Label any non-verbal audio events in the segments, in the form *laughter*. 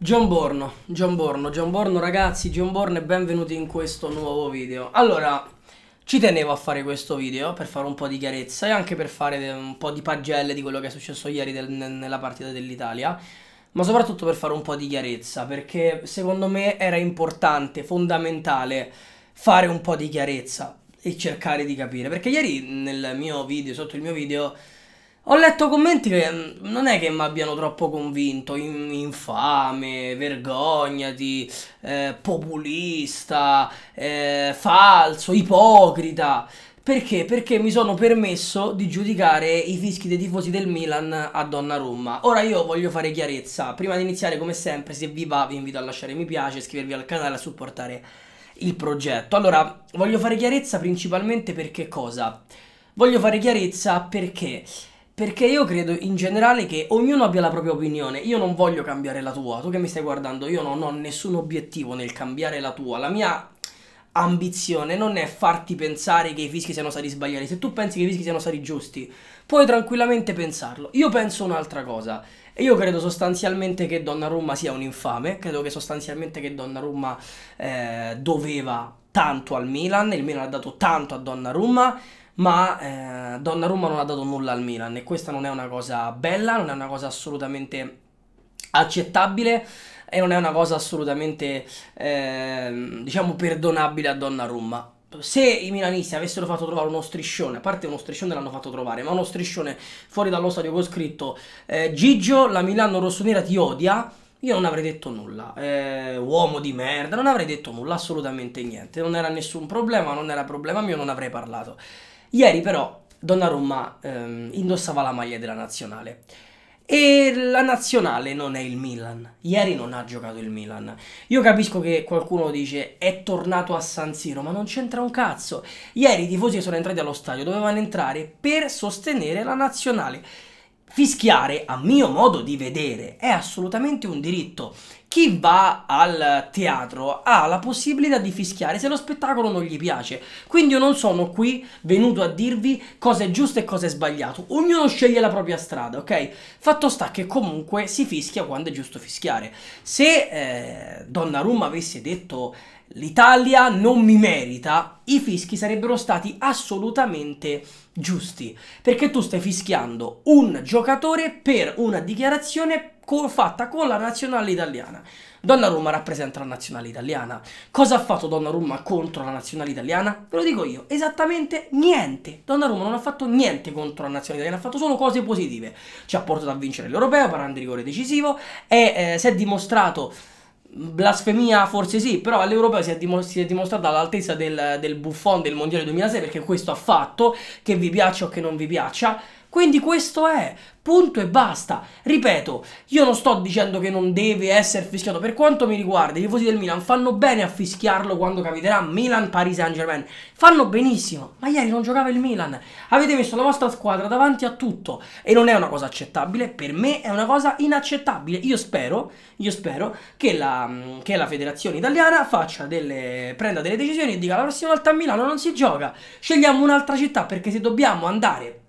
John Borno, John Borno, John Borno ragazzi, John Borno e benvenuti in questo nuovo video Allora, ci tenevo a fare questo video per fare un po' di chiarezza e anche per fare un po' di pagelle di quello che è successo ieri del, nella partita dell'Italia Ma soprattutto per fare un po' di chiarezza perché secondo me era importante, fondamentale fare un po' di chiarezza e cercare di capire Perché ieri nel mio video, sotto il mio video ho letto commenti che mm, non è che mi abbiano troppo convinto, infame, vergognati, eh, populista, eh, falso, ipocrita. Perché? Perché mi sono permesso di giudicare i fischi dei tifosi del Milan a Donnarumma. Ora io voglio fare chiarezza. Prima di iniziare, come sempre, se vi va vi invito a lasciare mi piace, iscrivervi al canale, a supportare il progetto. Allora, voglio fare chiarezza principalmente perché cosa? Voglio fare chiarezza perché... Perché io credo in generale che ognuno abbia la propria opinione. Io non voglio cambiare la tua. Tu che mi stai guardando, io non ho nessun obiettivo nel cambiare la tua. La mia ambizione non è farti pensare che i fischi siano stati sbagliati. Se tu pensi che i fischi siano stati giusti, puoi tranquillamente pensarlo. Io penso un'altra cosa. io credo sostanzialmente che Donna Donnarumma sia un infame. Credo che sostanzialmente che Donnarumma eh, doveva tanto al Milan, il Milan ha dato tanto a Donnarumma, ma eh, Donnarumma non ha dato nulla al Milan e questa non è una cosa bella, non è una cosa assolutamente accettabile e non è una cosa assolutamente eh, diciamo perdonabile a Donnarumma se i milanisti avessero fatto trovare uno striscione, a parte uno striscione l'hanno fatto trovare, ma uno striscione fuori dallo stadio con scritto eh, Gigio, la Milano rossonera ti odia, io non avrei detto nulla, eh, uomo di merda, non avrei detto nulla, assolutamente niente, non era nessun problema, non era problema mio, non avrei parlato. Ieri però Donnarumma ehm, indossava la maglia della nazionale e la nazionale non è il Milan, ieri non ha giocato il Milan. Io capisco che qualcuno dice è tornato a San Siro, ma non c'entra un cazzo. Ieri i tifosi che sono entrati allo stadio, dovevano entrare per sostenere la nazionale Fischiare, a mio modo di vedere, è assolutamente un diritto. Chi va al teatro ha la possibilità di fischiare se lo spettacolo non gli piace. Quindi io non sono qui venuto a dirvi cosa è giusto e cosa è sbagliato. Ognuno sceglie la propria strada, ok? Fatto sta che comunque si fischia quando è giusto fischiare. Se eh, Donnarumma avesse detto l'Italia non mi merita, i fischi sarebbero stati assolutamente giusti, perché tu stai fischiando un giocatore per una dichiarazione co- fatta con la nazionale italiana. Donnarumma rappresenta la nazionale italiana. Cosa ha fatto Donnarumma contro la nazionale italiana? Ve lo dico io, esattamente niente. Donnarumma non ha fatto niente contro la nazionale italiana, ha fatto solo cose positive. Ci ha portato a vincere l'Europeo, parando di rigore decisivo, e eh, si è dimostrato Blasfemia forse sì, però all'Europa si, si è, dimostrata all'altezza del, del buffon del Mondiale 2006 perché questo ha fatto, che vi piaccia o che non vi piaccia. Quindi questo è, punto e basta. Ripeto, io non sto dicendo che non deve essere fischiato, per quanto mi riguarda i tifosi del Milan fanno bene a fischiarlo quando capiterà Milan-Paris Saint-Germain, fanno benissimo, ma ieri non giocava il Milan, avete messo la vostra squadra davanti a tutto e non è una cosa accettabile, per me è una cosa inaccettabile. Io spero, io spero che la, che la federazione italiana delle, prenda delle decisioni e dica la prossima volta a Milano non si gioca, scegliamo un'altra città perché se dobbiamo andare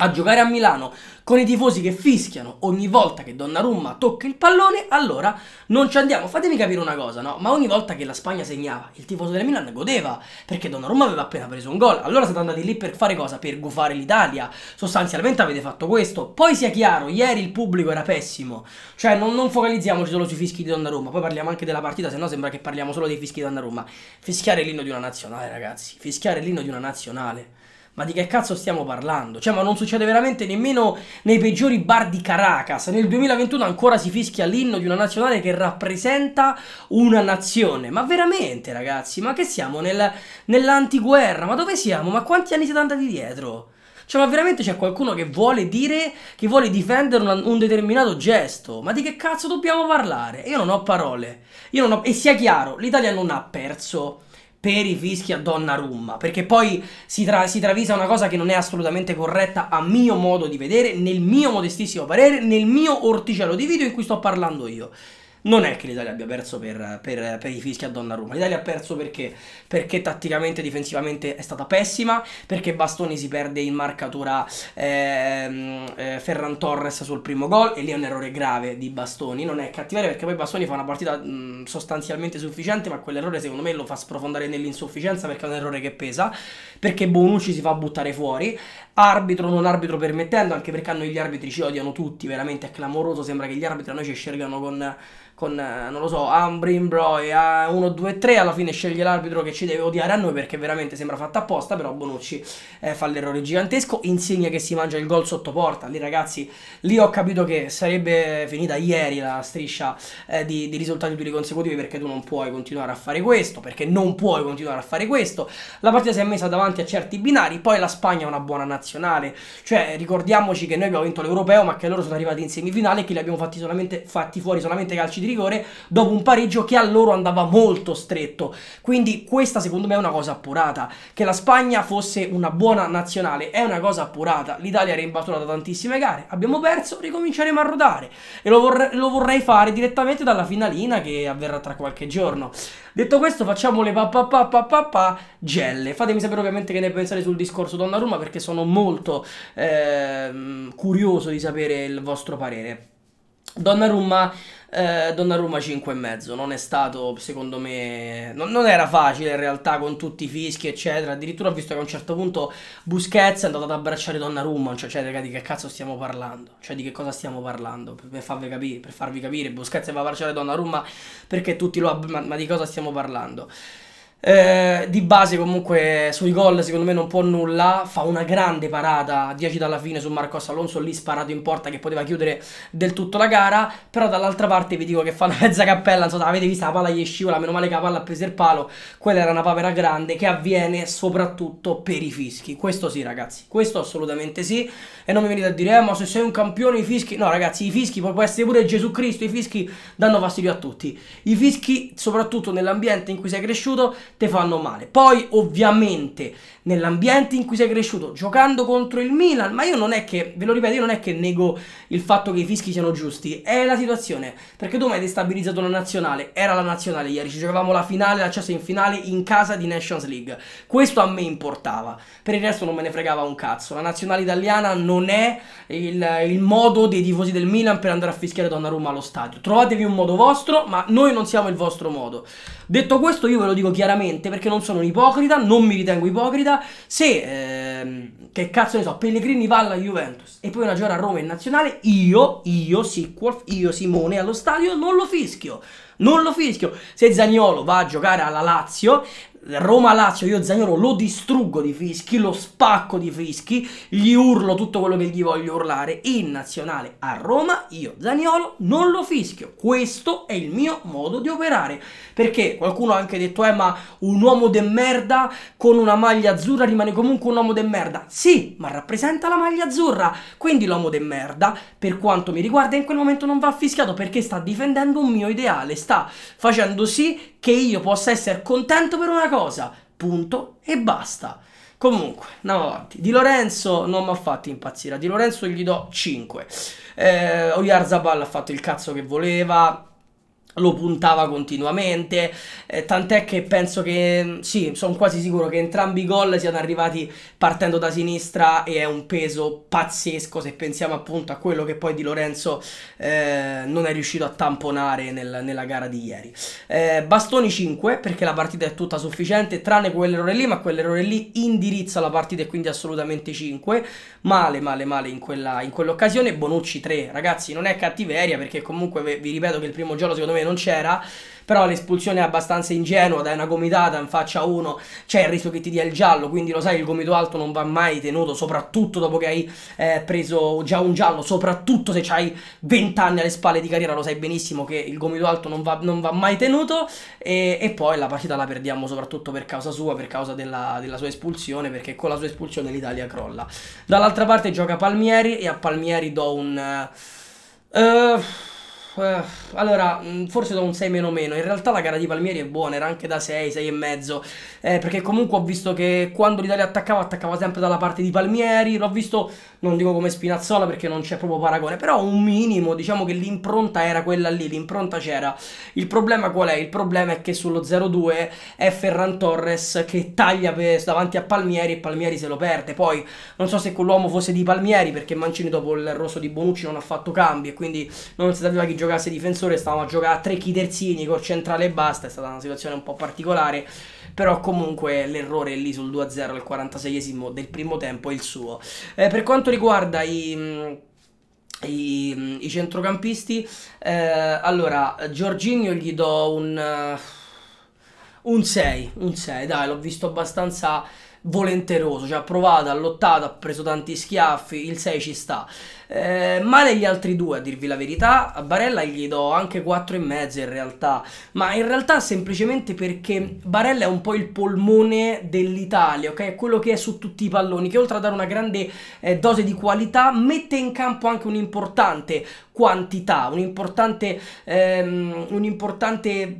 a giocare a Milano con i tifosi che fischiano ogni volta che Donnarumma tocca il pallone, allora non ci andiamo. Fatemi capire una cosa, no? Ma ogni volta che la Spagna segnava, il tifoso del Milan godeva, perché Donnarumma aveva appena preso un gol. Allora siete andati lì per fare cosa? Per gufare l'Italia. Sostanzialmente avete fatto questo. Poi sia chiaro, ieri il pubblico era pessimo. Cioè, non, non focalizziamoci solo sui fischi di Donnarumma, poi parliamo anche della partita, se no sembra che parliamo solo dei fischi di Donnarumma. Fischiare l'inno di una nazionale, ragazzi. Fischiare l'inno di una nazionale. Ma di che cazzo stiamo parlando? Cioè, ma non succede veramente nemmeno nei peggiori bar di Caracas. Nel 2021 ancora si fischia l'inno di una nazionale che rappresenta una nazione. Ma veramente, ragazzi? Ma che siamo nel, nell'antiguerra? Ma dove siamo? Ma quanti anni siete andati dietro? Cioè, ma veramente c'è qualcuno che vuole dire, che vuole difendere una, un determinato gesto? Ma di che cazzo dobbiamo parlare? Io non ho parole. Io non ho... E sia chiaro, l'Italia non ha perso per i fischi a donna Donnarumma, perché poi si, tra si, travisa una cosa che non è assolutamente corretta a mio modo di vedere, nel mio modestissimo parere, nel mio orticello di video in cui sto parlando io non è che l'Italia abbia perso per, per, per i fischi a Donnarumma. L'Italia ha perso perché? Perché tatticamente, difensivamente è stata pessima, perché Bastoni si perde in marcatura ehm, eh, Ferran Torres sul primo gol e lì è un errore grave di Bastoni. Non è cattiveria perché poi Bastoni fa una partita mh, sostanzialmente sufficiente, ma quell'errore secondo me lo fa sprofondare nell'insufficienza perché è un errore che pesa, perché Bonucci si fa buttare fuori, arbitro non arbitro permettendo, anche perché a noi gli arbitri ci odiano tutti, veramente è clamoroso, sembra che gli arbitri a noi ci scelgano con con, eh, non lo so, Ambrim, Broy, a 1, 2, 3, alla fine sceglie l'arbitro che ci deve odiare a noi perché veramente sembra fatta apposta, però Bonucci eh, fa l'errore gigantesco, insegna che si mangia il gol sotto porta, lì ragazzi, lì ho capito che sarebbe finita ieri la striscia eh, di, di, risultati più consecutivi perché tu non puoi continuare a fare questo, perché non puoi continuare a fare questo, la partita si è messa davanti a certi binari, poi la Spagna è una buona nazionale, cioè ricordiamoci che noi abbiamo vinto l'Europeo ma che loro sono arrivati in semifinale e che li abbiamo fatti, solamente, fatti fuori solamente calci di rigore dopo un pareggio che a loro andava molto stretto. Quindi questa secondo me è una cosa appurata. Che la Spagna fosse una buona nazionale è una cosa appurata. L'Italia era imbattuta da tantissime gare, abbiamo perso, ricominceremo a rodare. E lo, vorrei, lo vorrei fare direttamente dalla finalina che avverrà tra qualche giorno. Detto questo facciamo le papà gelle. Fatemi sapere ovviamente che ne pensate sul discorso Donnarumma perché sono molto eh, curioso di sapere il vostro parere. Donnarumma eh, Donnarumma 5,5 non è stato secondo me non, non, era facile in realtà con tutti i fischi eccetera addirittura ho visto che a un certo punto Busquets è andato ad abbracciare Donnarumma cioè, cioè di che cazzo stiamo parlando cioè di che cosa stiamo parlando per, per, farvi, capire, per farvi capire Busquets va ad abbracciare Donnarumma perché tutti lo ab- ma, ma di cosa stiamo parlando eh, di base comunque sui gol secondo me non può nulla, fa una grande parata 10 dalla fine su Marcos Alonso lì sparato in porta che poteva chiudere del tutto la gara, però dall'altra parte vi dico che fa una *laughs* mezza cappella, insomma avete visto la palla gli scivola, meno male che la palla ha preso il palo, quella era una papera grande che avviene soprattutto per i fischi, questo sì ragazzi, questo assolutamente sì e non mi venite a dire eh, ma se sei un campione i fischi, no ragazzi i fischi può essere pure Gesù Cristo, i fischi danno fastidio a tutti, i fischi soprattutto nell'ambiente in cui sei cresciuto ti fanno male. Poi ovviamente nell'ambiente in cui sei cresciuto, giocando contro il Milan, ma io non è che, ve lo ripeto, io non è che nego il fatto che i fischi siano giusti, è la situazione, perché tu mi hai destabilizzato la nazionale, era la nazionale ieri, ci giocavamo la finale, l'accesso in finale in casa di Nations League, questo a me importava, per il resto non me ne fregava un cazzo, la nazionale italiana non è il, il modo dei tifosi del Milan per andare a fischiare Donnarumma allo stadio, trovatevi un modo vostro, ma noi non siamo il vostro modo. Detto questo, io ve lo dico chiaramente perché non sono un ipocrita, non mi ritengo ipocrita. Se, ehm, che cazzo ne so, Pellegrini va alla Juventus e poi una giornata a Roma in nazionale, io, io, Sicquolf, io, Simone allo stadio non lo fischio. Non lo fischio. Se Zaniolo va a giocare alla Lazio, Roma-Lazio, io Zagnolo lo distruggo di fischi, lo spacco di fischi, gli urlo tutto quello che gli voglio urlare. In nazionale a Roma, io Zagnolo non lo fischio. Questo è il mio modo di operare. Perché qualcuno ha anche detto, eh ma un uomo de merda con una maglia azzurra rimane comunque un uomo de merda. Sì, ma rappresenta la maglia azzurra. Quindi l'uomo de merda, per quanto mi riguarda, in quel momento non va fischiato perché sta difendendo un mio ideale, sta facendo sì che io possa essere contento per una cosa cosa, punto e basta. Comunque, andiamo avanti. Di Lorenzo non mi ha fatto impazzire. Di Lorenzo gli do 5. Eh, Oyarzabal ha fatto il cazzo che voleva lo puntava continuamente, eh, tant'è che penso che, mm, sì, sono quasi sicuro che entrambi i gol siano arrivati partendo da sinistra e è un peso pazzesco se pensiamo appunto a quello che poi Di Lorenzo eh, non è riuscito a tamponare nel, nella gara di ieri. Eh, bastoni 5 perché la partita è tutta sufficiente, tranne quell'errore lì, ma quell'errore lì indirizza la partita e quindi assolutamente 5, male male male in, quella, in quell'occasione, Bonucci 3, ragazzi non è cattiveria perché comunque vi ripeto che il primo giorno secondo me me non c'era però l'espulsione è abbastanza ingenua, dai una gomitata in faccia a uno, c'è il rischio che ti dia il giallo, quindi lo sai il gomito alto non va mai tenuto, soprattutto dopo che hai eh, preso già un giallo, soprattutto se hai 20 anni alle spalle di carriera, lo sai benissimo che il gomito alto non va, non va mai tenuto e, e, poi la partita la perdiamo soprattutto per causa sua, per causa della, della sua espulsione, perché con la sua espulsione l'Italia crolla. Dall'altra parte gioca Palmieri e a Palmieri do un... Uh, eh, allora, mm, forse do un 6 meno meno. In realtà la gara di Palmieri è buona, era anche da 6, 6 e mezzo. Eh, perché comunque ho visto che quando l'Italia attaccava, attaccava sempre dalla parte di Palmieri. L'ho visto, non dico come Spinazzola perché non c'è proprio paragone, però un minimo, diciamo che l'impronta era quella lì, l'impronta c'era. Il problema qual è? Il problema è che sullo 0-2 è Ferran Torres che taglia per, davanti a Palmieri e Palmieri se lo perde. Poi non so se quell'uomo fosse di Palmieri perché Mancini dopo il rosso di Bonucci non ha fatto cambi e quindi non si sapeva chi giocava giocasse difensore, stavamo a giocare a tre chi terzini col centrale e basta, è stata una situazione un po' particolare, però comunque l'errore lì sul 2-0 al 46esimo del primo tempo è il suo. Eh, per quanto riguarda i... Mm, I, mm, i centrocampisti eh, allora Giorginio gli do un eh, un 6 un 6 dai l'ho visto abbastanza volenteroso, cioè ha provato, ha lottato, ha preso tanti schiaffi, il 6 ci sta. Eh, male gli altri due, a dirvi la verità. A Barella gli do anche 4,5 in realtà, ma in realtà semplicemente perché Barella è un po' il polmone dell'Italia, ok? È quello che è su tutti i palloni, che oltre a dare una grande eh, dose di qualità, mette in campo anche un'importante quantità, un'importante, ehm, un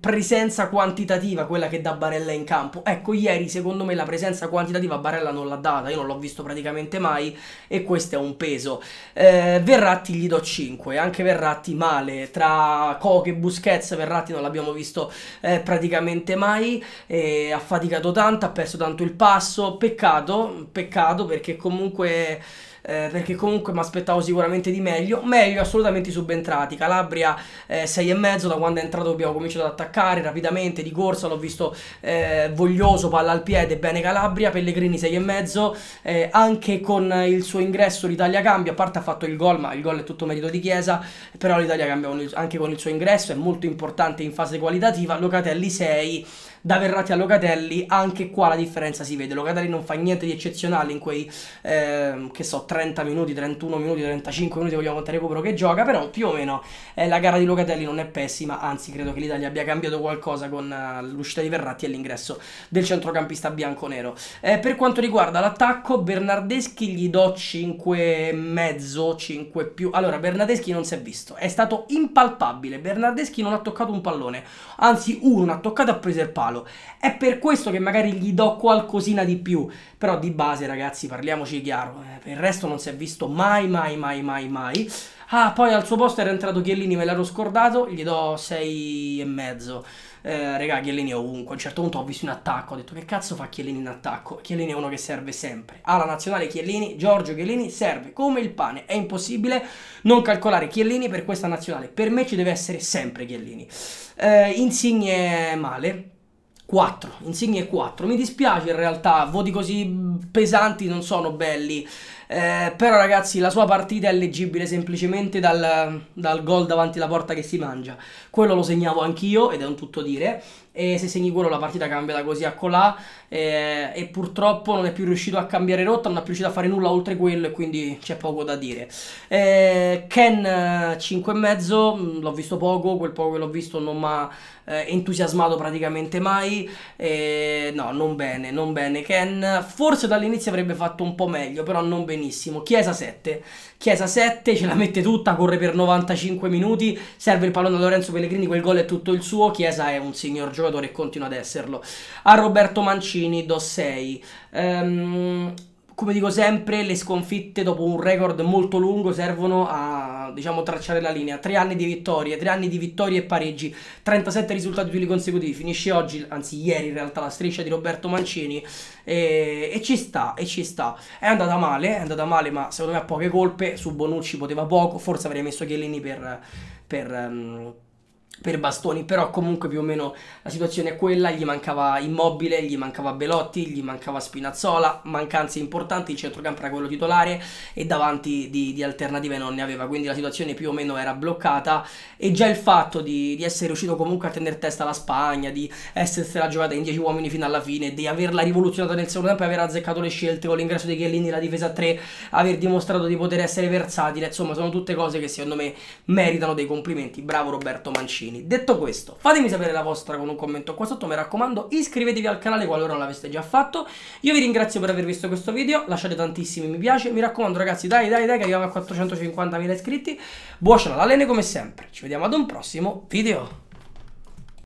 presenza quantitativa, quella che dà Barella in campo. Ecco, ieri secondo me la presenza quantitativa Barella non l'ha data, io non l'ho visto praticamente mai e questo è un peso. Eh, eh, Verratti gli do 5, anche Verratti male, tra Coke e Busquets Verratti non l'abbiamo visto eh, praticamente mai, eh, ha faticato tanto, ha perso tanto il passo, peccato, peccato perché comunque eh, perché comunque mi aspettavo sicuramente di meglio. Meglio assolutamente i subentrati. Calabria eh, 6,5 da quando è entrato abbiamo cominciato ad attaccare rapidamente di corsa, l'ho visto eh, voglioso, palla al piede, bene Calabria, Pellegrini 6,5 eh, anche con il suo ingresso l'Italia cambia, a parte ha fatto il gol, ma il gol è tutto merito di Chiesa, però l'Italia cambia anche con il suo ingresso, è molto importante in fase qualitativa, Locatelli 6 da Verratti a Locatelli, anche qua la differenza si vede. Locatelli non fa niente di eccezionale in quei, eh, che so, 30 minuti, 31 minuti, 35 minuti, vogliamo contare recupero che gioca, però più o meno eh, la gara di Locatelli non è pessima, anzi credo che l'Italia abbia cambiato qualcosa con uh, l'uscita di Verratti e l'ingresso del centrocampista bianconero. Eh, per quanto riguarda l'attacco, Bernardeschi gli do 5,5, 5 più. Allora, Bernardeschi non si è visto, è stato impalpabile, Bernardeschi non ha toccato un pallone, anzi uno, ha toccato e ha preso il palo regalo. È per questo che magari gli do qualcosina di più. Però di base, ragazzi, parliamoci chiaro. Eh, per il resto non si è visto mai, mai, mai, mai, mai. Ah, poi al suo posto era entrato Chiellini, me l'ero scordato, gli do 6,5. Eh, regà, Chiellini è ovunque. A un certo punto ho visto in attacco, ho detto che cazzo fa Chiellini in attacco? Chiellini è uno che serve sempre. Alla nazionale Chiellini, Giorgio Chiellini serve come il pane. È impossibile non calcolare Chiellini per questa nazionale. Per me ci deve essere sempre Chiellini. Eh, Insigne male 4, Insigne 4. Mi dispiace in realtà, voti così pesanti non sono belli. Eh, però ragazzi la sua partita è leggibile semplicemente dal, dal gol davanti alla porta che si mangia. Quello lo segnavo anch'io ed è un tutto dire e se segni quello la partita cambia da così a colà eh, e purtroppo non è più riuscito a cambiare rotta, non è più riuscito a fare nulla oltre quello e quindi c'è poco da dire. Eh, Ken 5,5 mm, l'ho visto poco, quel poco che l'ho visto non mi ha eh, entusiasmato praticamente mai, no non bene, non bene Ken, forse dall'inizio avrebbe fatto un po' meglio però non benissimo, Chiesa 7 Chiesa 7 ce la mette tutta, corre per 95 minuti, serve il pallone a Lorenzo Pellegrini, quel gol è tutto il suo, Chiesa è un signor giocatore e continua ad esserlo. A Roberto Mancini do 6. Ehm, come dico sempre, le sconfitte dopo un record molto lungo servono a diciamo, tracciare la linea. Tre anni di vittorie, tre anni di vittorie e pareggi, 37 risultati utili consecutivi. Finisce oggi, anzi ieri in realtà, la striscia di Roberto Mancini e, e, ci sta, e ci sta. È andata male, è andata male, ma secondo me ha poche colpe. Su Bonucci poteva poco, forse avrei messo Chiellini per... per um, per bastoni, però comunque più o meno la situazione è quella, gli mancava Immobile, gli mancava Belotti, gli mancava Spinazzola, mancanze importanti, il centrocampo era quello titolare e davanti di, di alternative non ne aveva, quindi la situazione più o meno era bloccata e già il fatto di, di essere riuscito comunque a tenere testa alla Spagna, di essersela giocata in 10 uomini fino alla fine, di averla rivoluzionata nel secondo tempo e aver azzeccato le scelte con l'ingresso di Chiellini, la difesa 3, aver dimostrato di poter essere versatile, insomma sono tutte cose che secondo me meritano dei complimenti, bravo Roberto Mancini vaccini. Detto questo, fatemi sapere la vostra con un commento qua sotto, mi raccomando, iscrivetevi al canale qualora non l'aveste già fatto. Io vi ringrazio per aver visto questo video, lasciate tantissimi mi piace, mi raccomando ragazzi, dai dai dai che arriviamo a 450.000 iscritti. Buona la all'alene come sempre, ci vediamo ad un prossimo video.